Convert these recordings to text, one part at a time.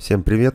Всем привет!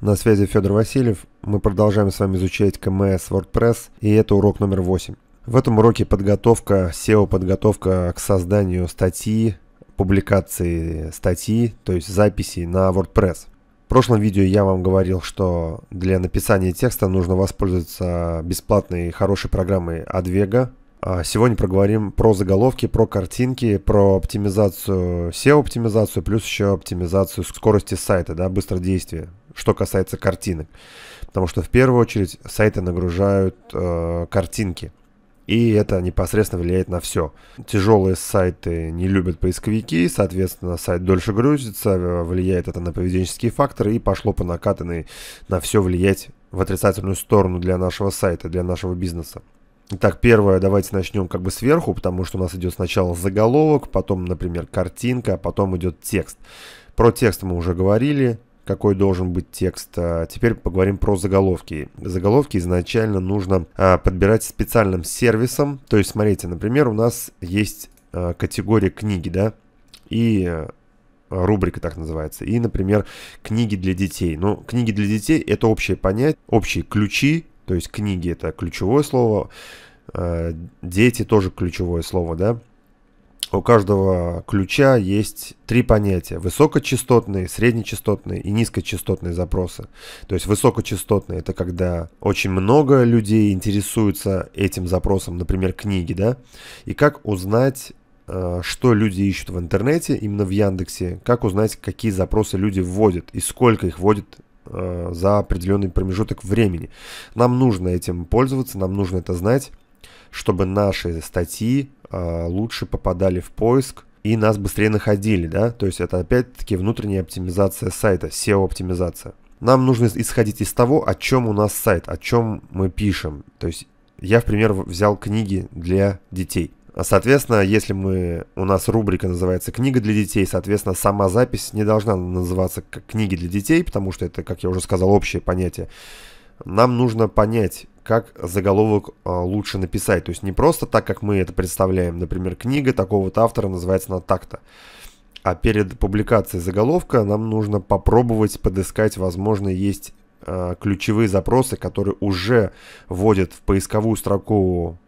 На связи Федор Васильев. Мы продолжаем с вами изучать КМС WordPress, и это урок номер 8. В этом уроке подготовка, SEO-подготовка к созданию статьи, публикации статьи, то есть записи на WordPress. В прошлом видео я вам говорил, что для написания текста нужно воспользоваться бесплатной хорошей программой Advega, а, сегодня проговорим про заголовки, про картинки, про оптимизацию, SEO-оптимизацию, плюс еще оптимизацию скорости сайта, да, быстродействия, что касается картинок. Потому что в первую очередь сайты нагружают э, картинки. И это непосредственно влияет на все. Тяжелые сайты не любят поисковики, соответственно, сайт дольше грузится, э, влияет это на поведенческие факторы и пошло по накатанной на все влиять в отрицательную сторону для нашего сайта, для нашего бизнеса. Итак, первое, давайте начнем как бы сверху, потому что у нас идет сначала заголовок, потом, например, картинка, а потом идет текст. Про текст мы уже говорили, какой должен быть текст. А, теперь поговорим про заголовки. Заголовки изначально нужно а, подбирать специальным сервисом. То есть, смотрите, например, у нас есть а, категория книги, да, и рубрика так называется. И, например, книги для детей. Но ну, книги для детей — это общее понятие, общие ключи то есть книги это ключевое слово, э, дети тоже ключевое слово, да. У каждого ключа есть три понятия. Высокочастотные, среднечастотные и низкочастотные запросы. То есть высокочастотные – это когда очень много людей интересуются этим запросом, например, книги, да? И как узнать, э, что люди ищут в интернете, именно в Яндексе, как узнать, какие запросы люди вводят и сколько их вводят Э, за определенный промежуток времени. Нам нужно этим пользоваться, нам нужно это знать, чтобы наши статьи э, лучше попадали в поиск и нас быстрее находили, да, то есть это опять-таки внутренняя оптимизация сайта, SEO-оптимизация. Нам нужно исходить из того, о чем у нас сайт, о чем мы пишем. То есть я, в пример, взял книги для детей. Соответственно, если мы... У нас рубрика называется «Книга для детей», соответственно, сама запись не должна называться «Книги для детей», потому что это, как я уже сказал, общее понятие. Нам нужно понять, как заголовок а, лучше написать. То есть не просто так, как мы это представляем. Например, книга такого-то автора называется на так-то. А перед публикацией заголовка нам нужно попробовать подыскать, возможно, есть а, ключевые запросы, которые уже вводят в поисковую строку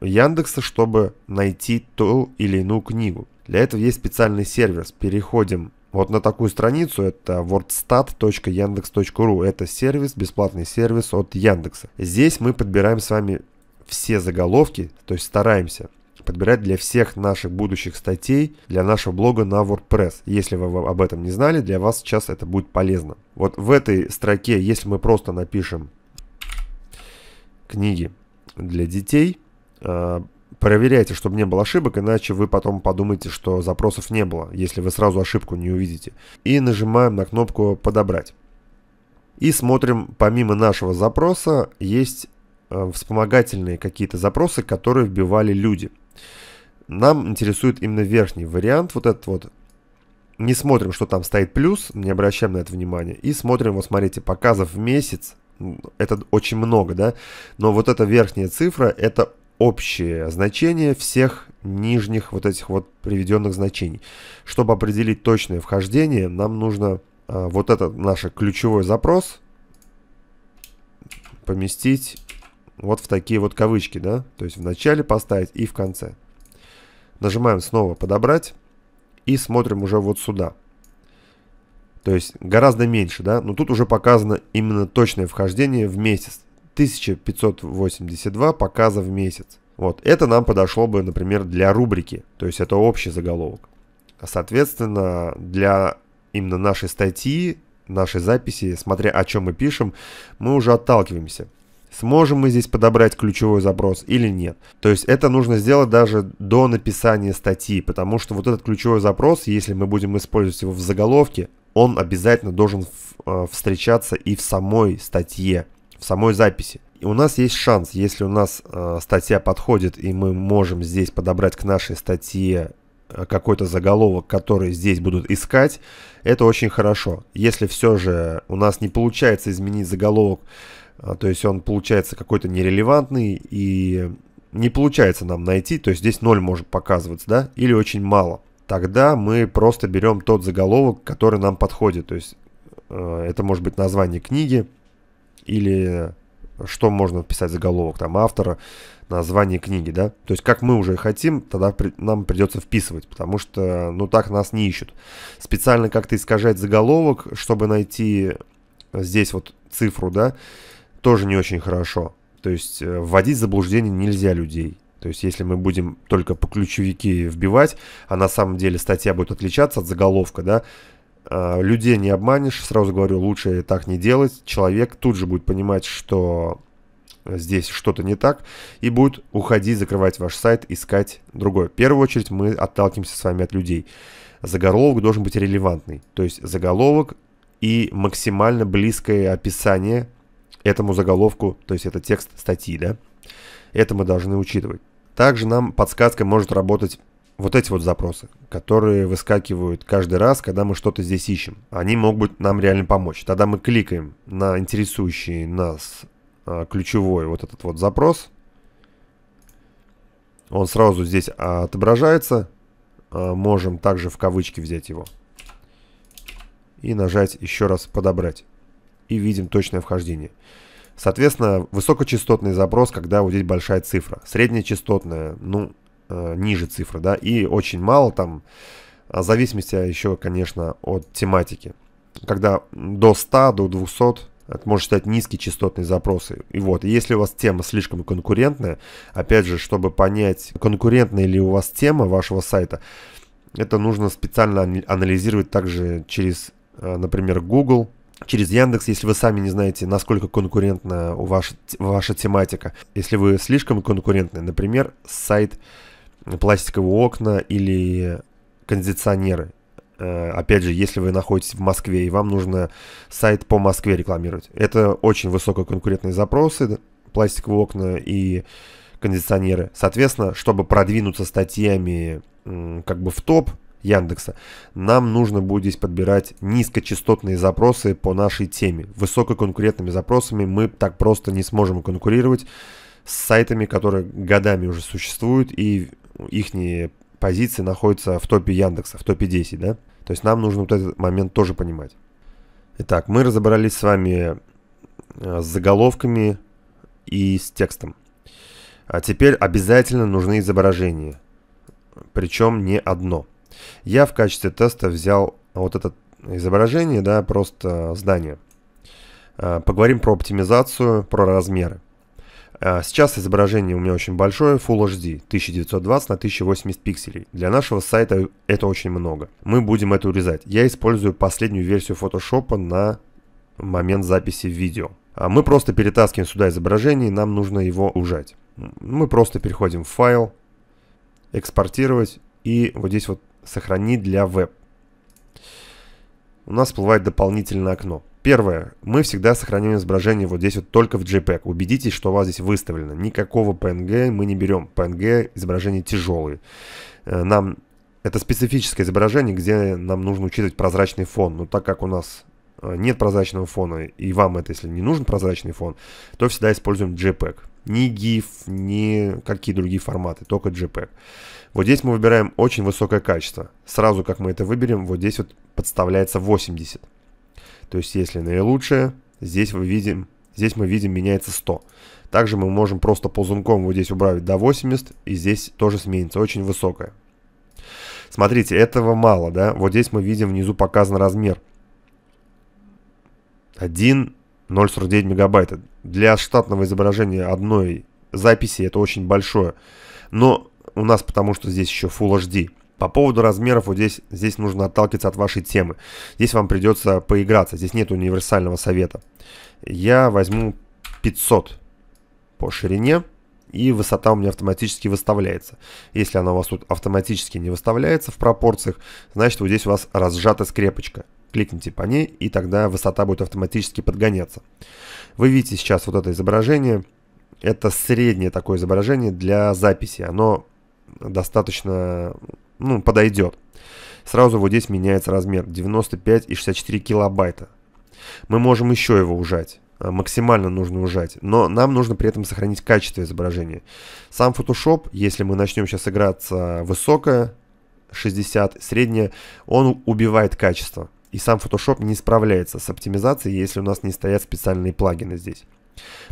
Яндекса, чтобы найти ту или иную книгу. Для этого есть специальный сервер. Переходим вот на такую страницу, это wordstat.yandex.ru. Это сервис, бесплатный сервис от Яндекса. Здесь мы подбираем с вами все заголовки, то есть стараемся подбирать для всех наших будущих статей для нашего блога на WordPress. Если вы об этом не знали, для вас сейчас это будет полезно. Вот в этой строке, если мы просто напишем книги для детей – Э, проверяйте, чтобы не было ошибок, иначе вы потом подумаете, что запросов не было, если вы сразу ошибку не увидите. И нажимаем на кнопку «Подобрать». И смотрим, помимо нашего запроса, есть э, вспомогательные какие-то запросы, которые вбивали люди. Нам интересует именно верхний вариант, вот этот вот. Не смотрим, что там стоит плюс, не обращаем на это внимания. И смотрим, вот смотрите, показов в месяц, это очень много, да, но вот эта верхняя цифра, это общее значение всех нижних вот этих вот приведенных значений. Чтобы определить точное вхождение, нам нужно а, вот этот наш ключевой запрос поместить вот в такие вот кавычки, да, то есть в начале поставить и в конце. Нажимаем снова «Подобрать» и смотрим уже вот сюда. То есть гораздо меньше, да, но тут уже показано именно точное вхождение в месяц. 1582 показа в месяц. Вот, это нам подошло бы, например, для рубрики, то есть это общий заголовок. А, соответственно, для именно нашей статьи, нашей записи, смотря о чем мы пишем, мы уже отталкиваемся. Сможем мы здесь подобрать ключевой запрос или нет. То есть это нужно сделать даже до написания статьи, потому что вот этот ключевой запрос, если мы будем использовать его в заголовке, он обязательно должен э, встречаться и в самой статье самой записи. И у нас есть шанс, если у нас э, статья подходит, и мы можем здесь подобрать к нашей статье э, какой-то заголовок, который здесь будут искать, это очень хорошо. Если все же у нас не получается изменить заголовок, э, то есть он получается какой-то нерелевантный и не получается нам найти, то есть здесь 0 может показываться, да, или очень мало, тогда мы просто берем тот заголовок, который нам подходит, то есть э, это может быть название книги, или что можно вписать заголовок там автора, название книги, да. То есть как мы уже хотим, тогда при, нам придется вписывать, потому что, ну так нас не ищут. Специально как-то искажать заголовок, чтобы найти здесь вот цифру, да, тоже не очень хорошо. То есть э, вводить заблуждение нельзя людей. То есть если мы будем только по ключевики вбивать, а на самом деле статья будет отличаться от заголовка, да, а, людей не обманешь, сразу говорю, лучше так не делать. Человек тут же будет понимать, что здесь что-то не так, и будет уходить, закрывать ваш сайт, искать другой. В первую очередь мы отталкиваемся с вами от людей. Заголовок должен быть релевантный, то есть заголовок и максимально близкое описание этому заголовку, то есть это текст статьи, да? Это мы должны учитывать. Также нам подсказка может работать вот эти вот запросы, которые выскакивают каждый раз, когда мы что-то здесь ищем, они могут нам реально помочь. Тогда мы кликаем на интересующий нас а, ключевой вот этот вот запрос. Он сразу здесь отображается. А, можем также в кавычки взять его. И нажать еще раз «Подобрать». И видим точное вхождение. Соответственно, высокочастотный запрос, когда вот здесь большая цифра. Среднечастотная, ну, Э, ниже цифры, да, и очень мало там, а, в зависимости еще, конечно, от тематики. Когда до 100, до 200, это может стать низкие частотные запросы. И вот, если у вас тема слишком конкурентная, опять же, чтобы понять, конкурентная ли у вас тема вашего сайта, это нужно специально анализировать также через, э, например, Google, через Яндекс, если вы сами не знаете, насколько конкурентна ваша, ваша тематика. Если вы слишком конкурентны, например, сайт пластиковые окна или кондиционеры. Э, опять же, если вы находитесь в Москве и вам нужно сайт по Москве рекламировать, это очень высококонкурентные запросы, пластиковые окна и кондиционеры. Соответственно, чтобы продвинуться статьями как бы в топ Яндекса, нам нужно будет здесь подбирать низкочастотные запросы по нашей теме. Высококонкурентными запросами мы так просто не сможем конкурировать с сайтами, которые годами уже существуют и их позиции находятся в топе Яндекса, в топе 10, да? То есть нам нужно вот этот момент тоже понимать. Итак, мы разобрались с вами э, с заголовками и с текстом. А теперь обязательно нужны изображения. Причем не одно. Я в качестве теста взял вот это изображение, да, просто здание. Э, поговорим про оптимизацию, про размеры. А, сейчас изображение у меня очень большое, Full HD, 1920 на 1080 пикселей. Для нашего сайта это очень много. Мы будем это урезать. Я использую последнюю версию Photoshop на момент записи видео. А мы просто перетаскиваем сюда изображение, и нам нужно его ужать. Мы просто переходим в файл, экспортировать и вот здесь вот сохранить для веб. У нас всплывает дополнительное окно. Первое. Мы всегда сохраняем изображение вот здесь вот только в JPEG. Убедитесь, что у вас здесь выставлено. Никакого PNG мы не берем. PNG изображения тяжелые. Э, нам это специфическое изображение, где нам нужно учитывать прозрачный фон. Но так как у нас э, нет прозрачного фона, и вам это, если не нужен прозрачный фон, то всегда используем JPEG. Ни GIF, ни какие другие форматы, только JPEG. Вот здесь мы выбираем очень высокое качество. Сразу как мы это выберем, вот здесь вот подставляется 80. То есть если наилучшее, здесь, вы видим, здесь мы видим меняется 100. Также мы можем просто ползунком вот здесь убрать до 80, и здесь тоже сменится, очень высокое. Смотрите, этого мало, да? Вот здесь мы видим, внизу показан размер. 1,049 мегабайта. Для штатного изображения одной записи это очень большое. Но у нас потому что здесь еще Full HD. По поводу размеров, вот здесь, здесь нужно отталкиваться от вашей темы. Здесь вам придется поиграться, здесь нет универсального совета. Я возьму 500 по ширине, и высота у меня автоматически выставляется. Если она у вас тут автоматически не выставляется в пропорциях, значит вот здесь у вас разжата скрепочка. Кликните по ней, и тогда высота будет автоматически подгоняться. Вы видите сейчас вот это изображение. Это среднее такое изображение для записи. Оно достаточно ну, подойдет. Сразу вот здесь меняется размер 95 и 64 килобайта. Мы можем еще его ужать. Э, максимально нужно ужать. Но нам нужно при этом сохранить качество изображения. Сам Photoshop, если мы начнем сейчас играться высокое, 60, среднее, он убивает качество. И сам Photoshop не справляется с оптимизацией, если у нас не стоят специальные плагины здесь.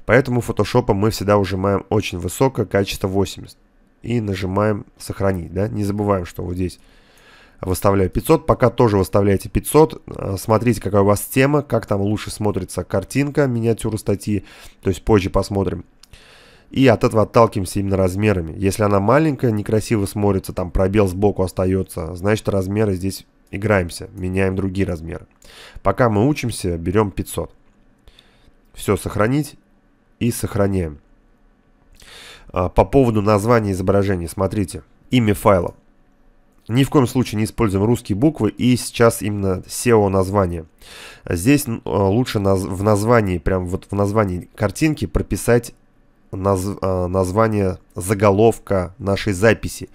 Поэтому Photoshop мы всегда ужимаем очень высокое, качество 80 и нажимаем сохранить. Да? Не забываем, что вот здесь выставляю 500. Пока тоже выставляете 500. А, смотрите, какая у вас тема, как там лучше смотрится картинка, миниатюра статьи. То есть позже посмотрим. И от этого отталкиваемся именно размерами. Если она маленькая, некрасиво смотрится, там пробел сбоку остается, значит размеры здесь играемся, меняем другие размеры. Пока мы учимся, берем 500. Все, сохранить и сохраняем. А, по поводу названия изображений, смотрите, имя файла. Ни в коем случае не используем русские буквы и сейчас именно SEO название. Здесь а, лучше в названии, прям вот в названии картинки прописать наз, а, название заголовка нашей записи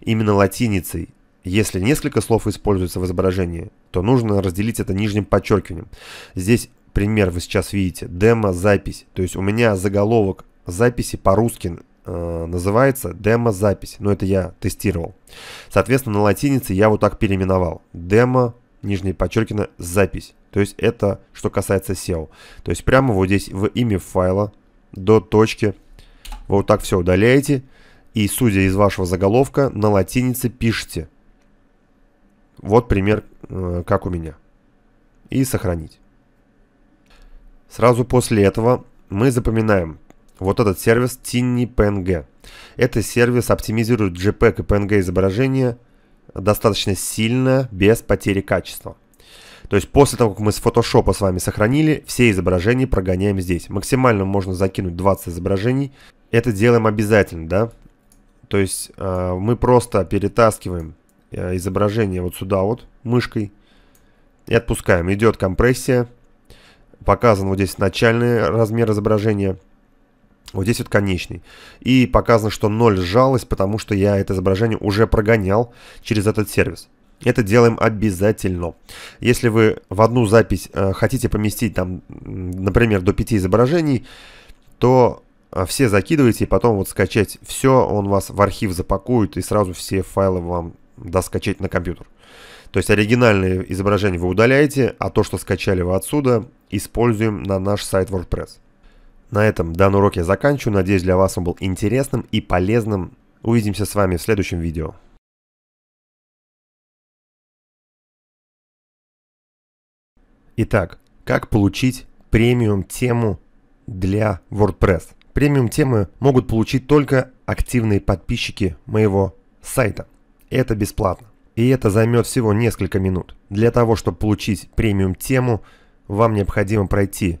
именно латиницей. Если несколько слов используется в изображении, то нужно разделить это нижним подчеркиванием. Здесь пример вы сейчас видите. Демо, запись. То есть у меня заголовок записи по-русски Э, называется демо-запись. Но ну, это я тестировал. Соответственно, на латинице я вот так переименовал. Демо, нижнее подчеркивание, запись. То есть это что касается SEO. То есть прямо вот здесь в имя файла до точки вы вот так все удаляете. И судя из вашего заголовка, на латинице пишите. Вот пример, э, как у меня. И сохранить. Сразу после этого мы запоминаем вот этот сервис TinyPNG. PNG. Это сервис оптимизирует JPEG e и PNG изображения достаточно сильно, без потери качества. То есть после того, как мы с фотошопа с вами сохранили, все изображения прогоняем здесь. Максимально можно закинуть 20 изображений. Это делаем обязательно, да? То есть э, мы просто перетаскиваем э, изображение вот сюда вот мышкой и отпускаем. Идет компрессия. Показан вот здесь начальный размер изображения – вот здесь вот конечный. И показано, что 0 сжалось, потому что я это изображение уже прогонял через этот сервис. Это делаем обязательно. Если вы в одну запись э, хотите поместить, там, например, до 5 изображений, то э, все закидываете и потом вот скачать все, он вас в архив запакует и сразу все файлы вам даст скачать на компьютер. То есть оригинальные изображения вы удаляете, а то, что скачали вы отсюда, используем на наш сайт WordPress. На этом данный урок я заканчиваю. Надеюсь, для вас он был интересным и полезным. Увидимся с вами в следующем видео. Итак, как получить премиум тему для WordPress? Премиум темы могут получить только активные подписчики моего сайта. Это бесплатно. И это займет всего несколько минут. Для того, чтобы получить премиум тему, вам необходимо пройти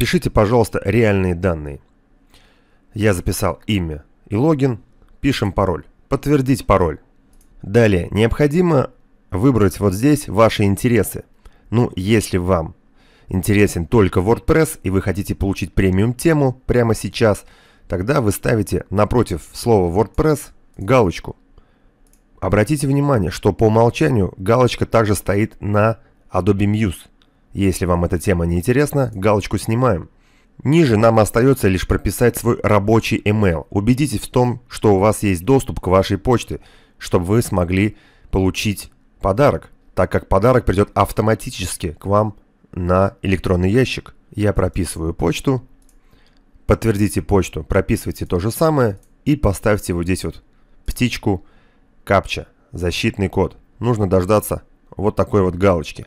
Пишите, пожалуйста, реальные данные. Я записал имя и логин. Пишем пароль. Подтвердить пароль. Далее, необходимо выбрать вот здесь ваши интересы. Ну, если вам интересен только WordPress и вы хотите получить премиум тему прямо сейчас, тогда вы ставите напротив слова WordPress галочку. Обратите внимание, что по умолчанию галочка также стоит на Adobe Muse. Если вам эта тема не интересна, галочку снимаем. Ниже нам остается лишь прописать свой рабочий email. Убедитесь в том, что у вас есть доступ к вашей почте, чтобы вы смогли получить подарок, так как подарок придет автоматически к вам на электронный ящик. Я прописываю почту, подтвердите почту, прописывайте то же самое и поставьте вот здесь вот птичку капча, защитный код. Нужно дождаться вот такой вот галочки.